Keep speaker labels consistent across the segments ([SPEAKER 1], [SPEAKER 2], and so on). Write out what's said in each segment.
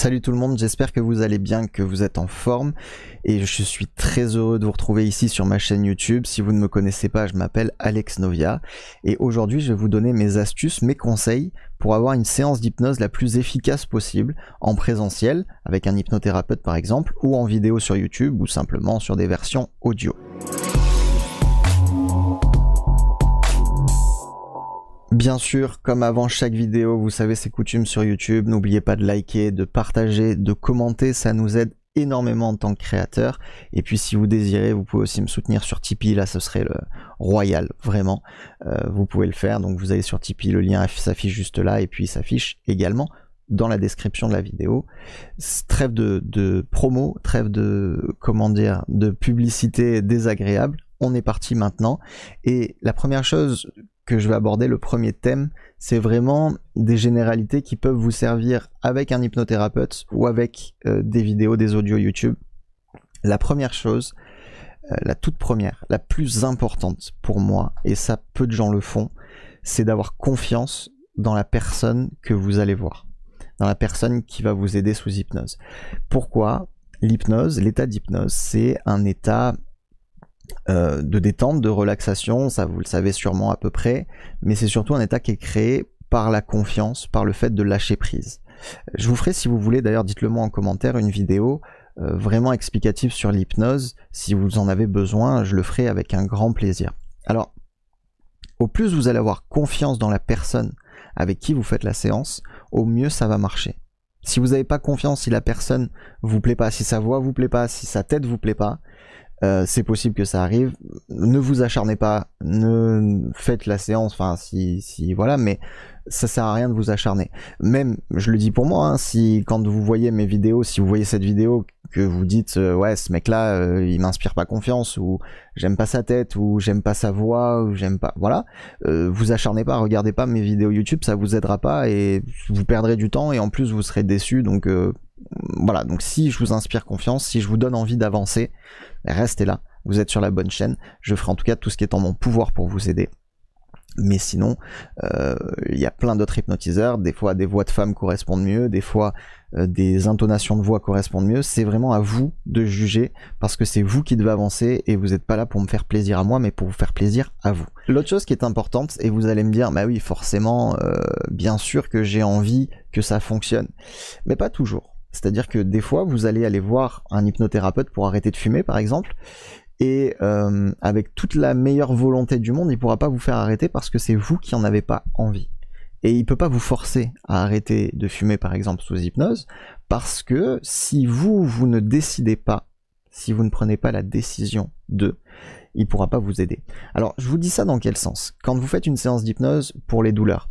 [SPEAKER 1] Salut tout le monde, j'espère que vous allez bien, que vous êtes en forme et je suis très heureux de vous retrouver ici sur ma chaîne YouTube. Si vous ne me connaissez pas, je m'appelle Alex Novia et aujourd'hui je vais vous donner mes astuces, mes conseils pour avoir une séance d'hypnose la plus efficace possible en présentiel avec un hypnothérapeute par exemple ou en vidéo sur YouTube ou simplement sur des versions audio. Bien sûr, comme avant chaque vidéo, vous savez c'est coutume sur YouTube, n'oubliez pas de liker, de partager, de commenter, ça nous aide énormément en tant que créateur. Et puis si vous désirez, vous pouvez aussi me soutenir sur Tipeee, là ce serait le royal, vraiment. Euh, vous pouvez le faire, donc vous allez sur Tipeee, le lien s'affiche juste là, et puis s'affiche également dans la description de la vidéo. Trêve de, de promo, trêve de comment dire, de publicité désagréable. On est parti maintenant. Et la première chose je vais aborder, le premier thème, c'est vraiment des généralités qui peuvent vous servir avec un hypnothérapeute ou avec euh, des vidéos, des audios YouTube. La première chose, euh, la toute première, la plus importante pour moi, et ça peu de gens le font, c'est d'avoir confiance dans la personne que vous allez voir, dans la personne qui va vous aider sous hypnose. Pourquoi L'hypnose, l'état d'hypnose, c'est un état euh, de détente, de relaxation, ça vous le savez sûrement à peu près, mais c'est surtout un état qui est créé par la confiance, par le fait de lâcher prise. Je vous ferai, si vous voulez, d'ailleurs dites-le moi en commentaire, une vidéo euh, vraiment explicative sur l'hypnose. Si vous en avez besoin, je le ferai avec un grand plaisir. Alors, au plus vous allez avoir confiance dans la personne avec qui vous faites la séance, au mieux ça va marcher. Si vous n'avez pas confiance, si la personne vous plaît pas, si sa voix vous plaît pas, si sa tête vous plaît pas, euh, c'est possible que ça arrive. Ne vous acharnez pas, ne faites la séance, enfin si, si voilà, mais ça sert à rien de vous acharner. Même, je le dis pour moi, hein, si quand vous voyez mes vidéos, si vous voyez cette vidéo que vous dites euh, ouais ce mec là euh, il m'inspire pas confiance ou j'aime pas sa tête ou j'aime pas sa voix ou j'aime pas voilà vous acharnez pas regardez pas mes vidéos YouTube ça vous aidera pas et vous perdrez du temps et en plus vous serez déçu donc voilà, donc si je vous inspire confiance, si je vous donne envie d'avancer, restez là, vous êtes sur la bonne chaîne. Je ferai en tout cas tout ce qui est en mon pouvoir pour vous aider. Mais sinon, euh, il y a plein d'autres hypnotiseurs. Des fois, des voix de femmes correspondent mieux, des fois, euh, des intonations de voix correspondent mieux. C'est vraiment à vous de juger parce que c'est vous qui devez avancer et vous n'êtes pas là pour me faire plaisir à moi, mais pour vous faire plaisir à vous. L'autre chose qui est importante, et vous allez me dire, bah oui, forcément, euh, bien sûr que j'ai envie que ça fonctionne, mais pas toujours. C'est-à-dire que des fois, vous allez aller voir un hypnothérapeute pour arrêter de fumer, par exemple, et euh, avec toute la meilleure volonté du monde, il ne pourra pas vous faire arrêter parce que c'est vous qui n'en avez pas envie. Et il ne peut pas vous forcer à arrêter de fumer, par exemple, sous hypnose, parce que si vous, vous ne décidez pas, si vous ne prenez pas la décision de, il ne pourra pas vous aider. Alors, je vous dis ça dans quel sens Quand vous faites une séance d'hypnose pour les douleurs,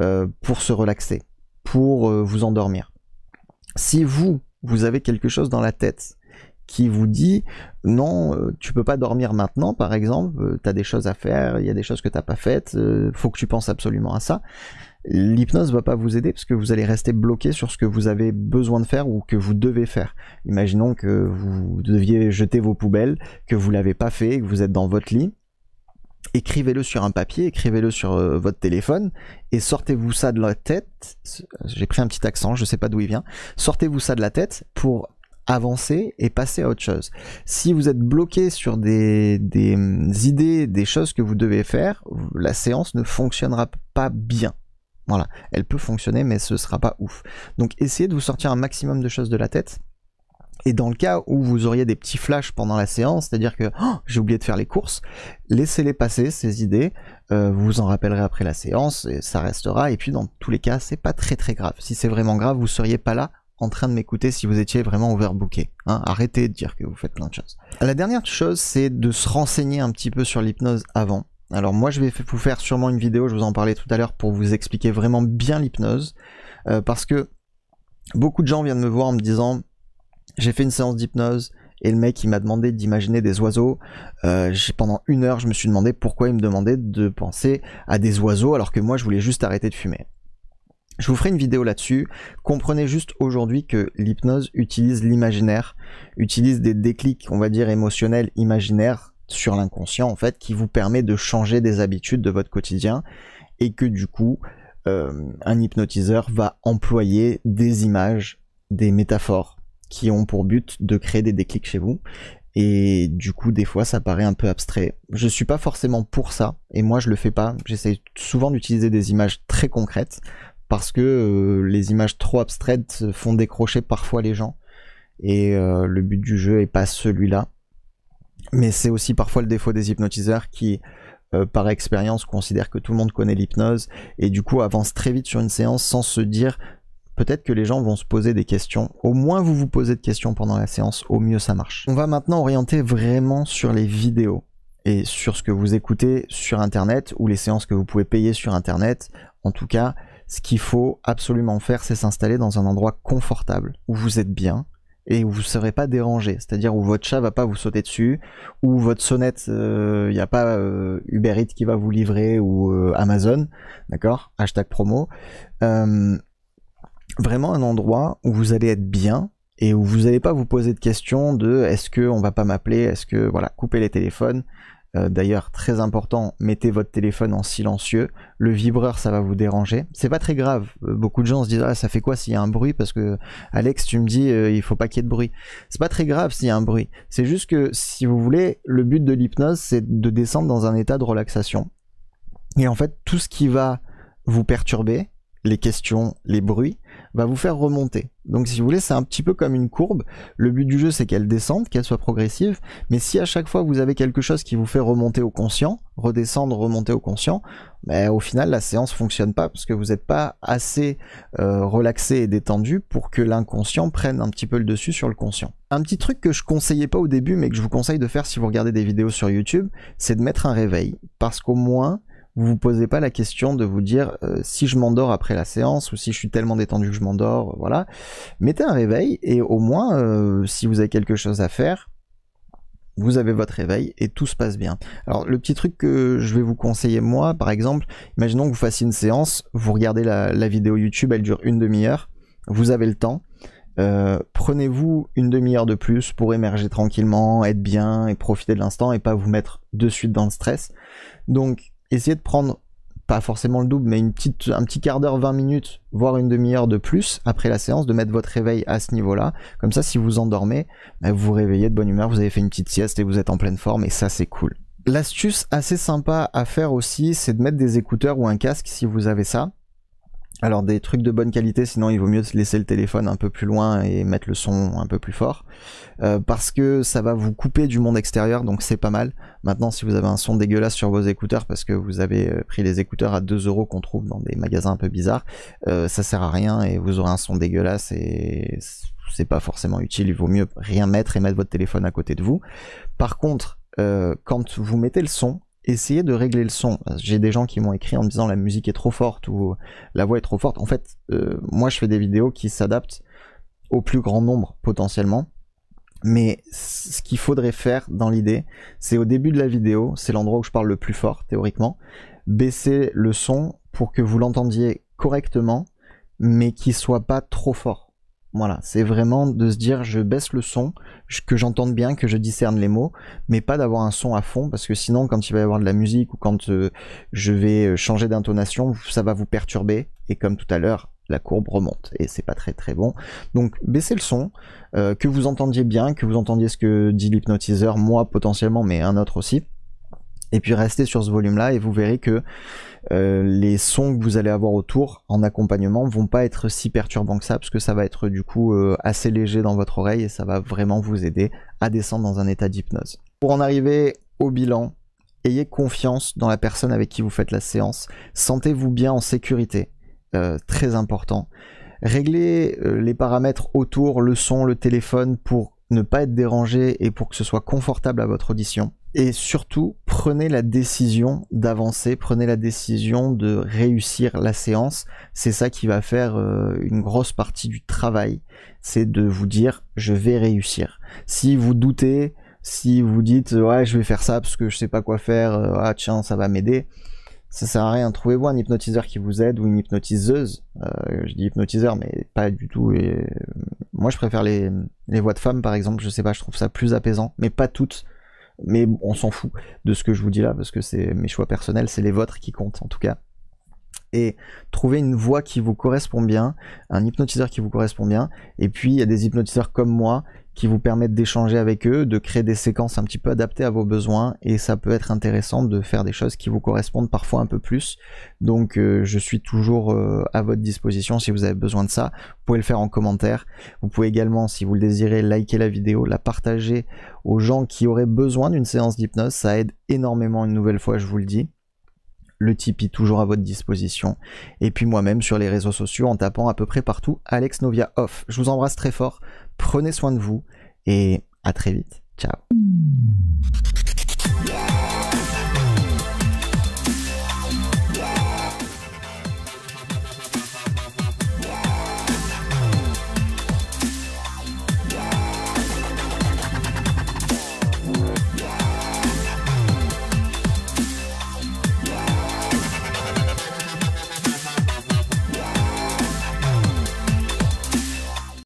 [SPEAKER 1] euh, pour se relaxer, pour euh, vous endormir, si vous, vous avez quelque chose dans la tête qui vous dit non, euh, tu peux pas dormir maintenant, par exemple, euh, tu as des choses à faire, il y a des choses que t'as pas faites, euh, faut que tu penses absolument à ça. L'hypnose va pas vous aider parce que vous allez rester bloqué sur ce que vous avez besoin de faire ou que vous devez faire. Imaginons que vous deviez jeter vos poubelles, que vous l'avez pas fait, que vous êtes dans votre lit écrivez-le sur un papier, écrivez-le sur euh, votre téléphone et sortez-vous ça de la tête. J'ai pris un petit accent, je ne sais pas d'où il vient. Sortez-vous ça de la tête pour avancer et passer à autre chose. Si vous êtes bloqué sur des, mm, idées, des choses que vous devez faire, la séance ne fonctionnera pas bien. Voilà, elle peut fonctionner mais ce ne sera pas ouf. Donc essayez de vous sortir un maximum de choses de la tête et dans le cas où vous auriez des petits flashs pendant la séance, c'est-à-dire que oh, j'ai oublié de faire les courses, laissez-les passer, ces idées, vous euh, vous en rappellerez après la séance, et ça restera, et puis dans tous les cas, c'est pas très très grave. Si c'est vraiment grave, vous seriez pas là en train de m'écouter si vous étiez vraiment overbooké. Hein. Arrêtez de dire que vous faites plein de choses. La dernière chose, c'est de se renseigner un petit peu sur l'hypnose avant. Alors moi je vais vous faire sûrement une vidéo, je vous en parlais tout à l'heure pour vous expliquer vraiment bien l'hypnose, euh, parce que beaucoup de gens viennent me voir en me disant j'ai fait une séance d'hypnose et le mec il m'a demandé d'imaginer des oiseaux. Euh, pendant une heure, je me suis demandé pourquoi il me demandait de penser à des oiseaux alors que moi je voulais juste arrêter de fumer. Je vous ferai une vidéo là-dessus. Comprenez juste aujourd'hui que l'hypnose utilise l'imaginaire, utilise des déclics, on va dire émotionnels, imaginaires sur l'inconscient en fait, qui vous permet de changer des habitudes de votre quotidien et que du coup, euh, un hypnotiseur va employer des images, des métaphores qui ont pour but de créer des déclics chez vous. Et du coup, des fois, ça paraît un peu abstrait. Je suis pas forcément pour ça, et moi, je le fais pas. J'essaie souvent d'utiliser des images très concrètes parce que euh, les images trop abstraites font décrocher parfois les gens. Et euh, le but du jeu est pas celui-là. Mais c'est aussi parfois le défaut des hypnotiseurs qui, euh, par expérience, considèrent que tout le monde connaît l'hypnose et du coup avancent très vite sur une séance sans se dire peut-être que les gens vont se poser des questions. Au moins vous vous posez de questions pendant la séance, au mieux ça marche. On va maintenant orienter vraiment sur les vidéos et sur ce que vous écoutez sur Internet ou les séances que vous pouvez payer sur Internet. En tout cas, ce qu'il faut absolument faire, c'est s'installer dans un endroit confortable, où vous êtes bien et où vous ne serez pas dérangé, c'est-à-dire où votre chat va pas vous sauter dessus, où votre sonnette, il euh, n'y a pas euh, Uber Eats qui va vous livrer ou euh, Amazon, d'accord Hashtag promo vraiment un endroit où vous allez être bien et où vous n'allez pas vous poser de questions de est-ce que on va pas m'appeler, est-ce que voilà, coupez les téléphones. Euh, d'ailleurs, très important, mettez votre téléphone en silencieux. Le vibreur, ça va vous déranger. C'est pas très grave. Euh, beaucoup de gens se disent ah ça fait quoi s'il y a un bruit parce que Alex, tu me dis euh, il faut pas qu'il y ait de bruit. C'est pas très grave s'il y a un bruit. C'est juste que si vous voulez, le but de l'hypnose, c'est de descendre dans un état de relaxation. Et en fait, tout ce qui va vous perturber, les questions, les bruits, va vous faire remonter. Donc si vous voulez, c'est un petit peu comme une courbe. Le but du jeu, c'est qu'elle descende, qu'elle soit progressive. Mais si à chaque fois vous avez quelque chose qui vous fait remonter au conscient, redescendre, remonter au conscient, mais au final la séance fonctionne pas parce que vous n'êtes pas assez euh, relaxé et détendu pour que l'inconscient prenne un petit peu le dessus sur le conscient. Un petit truc que je conseillais pas au début, mais que je vous conseille de faire si vous regardez des vidéos sur YouTube, c'est de mettre un réveil parce qu'au moins vous vous posez pas la question de vous dire euh, si je m'endors après la séance ou si je suis tellement détendu que je m'endors, euh, voilà. Mettez un réveil et au moins, euh, si vous avez quelque chose à faire, vous avez votre réveil et tout se passe bien. Alors le petit truc que je vais vous conseiller moi, par exemple, imaginons que vous fassiez une séance, vous regardez la, vidéo YouTube, elle dure une demi-heure, vous avez le temps. prenez-vous une demi-heure de plus pour émerger tranquillement, être bien et profiter de l'instant et pas vous mettre de suite dans le stress. Donc essayez de prendre pas forcément le double, mais une petite, un petit quart d'heure, 20 minutes, voire une demi-heure de plus après la séance, de mettre votre réveil à ce niveau-là. Comme ça, si vous endormez, bah, vous vous réveillez de bonne humeur, vous avez fait une petite sieste et vous êtes en pleine forme, et ça, c'est cool. L'astuce assez sympa à faire aussi, c'est de mettre des écouteurs ou un casque si vous avez ça. Alors des trucs de bonne qualité, sinon il vaut mieux laisser le téléphone un peu plus loin et mettre le son un peu plus fort, euh, parce que ça va vous couper du monde extérieur, donc c'est pas mal. Maintenant, si vous avez un son dégueulasse sur vos écouteurs, parce que vous avez euh, pris les écouteurs à 2 euros qu'on trouve dans des magasins un peu bizarres, euh, ça sert à rien et vous aurez un son dégueulasse et c'est pas forcément utile. Il vaut mieux rien mettre et mettre votre téléphone à côté de vous. Par contre, quand vous mettez le son, Essayez de régler le son. J'ai des gens qui m'ont écrit en me disant la musique est trop forte ou la voix est trop forte. En fait, euh, moi je fais des vidéos qui s'adaptent au plus grand nombre potentiellement. Mais ce qu'il faudrait faire dans l'idée, c'est au début de la vidéo, c'est l'endroit où je parle le plus fort théoriquement, baisser le son pour que vous l'entendiez correctement, mais qu'il soit pas trop fort. Voilà, c'est vraiment de se dire je baisse le son, que j'entende bien, que je discerne les mots, mais pas d'avoir un son à fond, parce que sinon quand il va y avoir de la musique ou quand euh, je vais euh, changer d'intonation, ça va vous perturber, et comme tout à l'heure, la courbe remonte, et c'est pas très très bon. Donc baissez le son, euh, que vous entendiez bien, que vous entendiez ce que dit l'hypnotiseur, moi potentiellement, mais un autre aussi. Et puis restez sur ce volume-là et vous verrez que euh, les sons que vous allez avoir autour en accompagnement vont pas être si perturbants que ça, parce que ça va être du coup euh, assez léger dans votre oreille et ça va vraiment vous aider à descendre dans un état d'hypnose. Pour en arriver au bilan, ayez confiance dans la personne avec qui vous faites la séance. Sentez-vous bien en sécurité, euh, très important. Réglez les paramètres autour, le son, le téléphone, pour ne pas être dérangé et pour que ce soit confortable à votre audition. Et surtout, prenez la décision d'avancer, prenez la décision de réussir la séance. C'est ça qui va faire euh, une grosse partie du travail. C'est de vous dire, je vais réussir. Si vous doutez, si vous dites, euh, ouais, je vais faire ça parce que je sais pas quoi faire, euh, ah tiens, ça va m'aider. Ça sert à rien. Trouvez-vous un hypnotiseur qui vous aide ou une hypnotiseuse. je dis hypnotiseur, mais pas du tout. Moi, je préfère les, les voix de femmes, par exemple. Je sais pas, je trouve ça plus apaisant, mais pas toutes. Mais on s'en fout de ce que je vous dis là, parce que c'est mes choix personnels, c'est les vôtres qui comptent en tout cas et trouver une voix qui vous correspond bien, un hypnotiseur qui vous correspond bien. Et puis, il y a des hypnotiseurs comme moi qui vous permettent d'échanger avec eux, de créer des séquences un petit peu adaptées à vos besoins. Et ça peut être intéressant de faire des choses qui vous correspondent parfois un peu plus. Donc, euh, je suis toujours euh, à votre disposition si vous avez besoin de ça. Vous pouvez le faire en commentaire. Vous pouvez également, si vous le désirez, liker la vidéo, la partager aux gens qui auraient besoin d'une séance d'hypnose. Ça aide énormément une nouvelle fois, je vous le dis le Tipeee toujours à votre disposition, et puis moi-même sur les réseaux sociaux en tapant à peu près partout Alex Novia Off. Je vous embrasse très fort, prenez soin de vous, et à très vite. Ciao.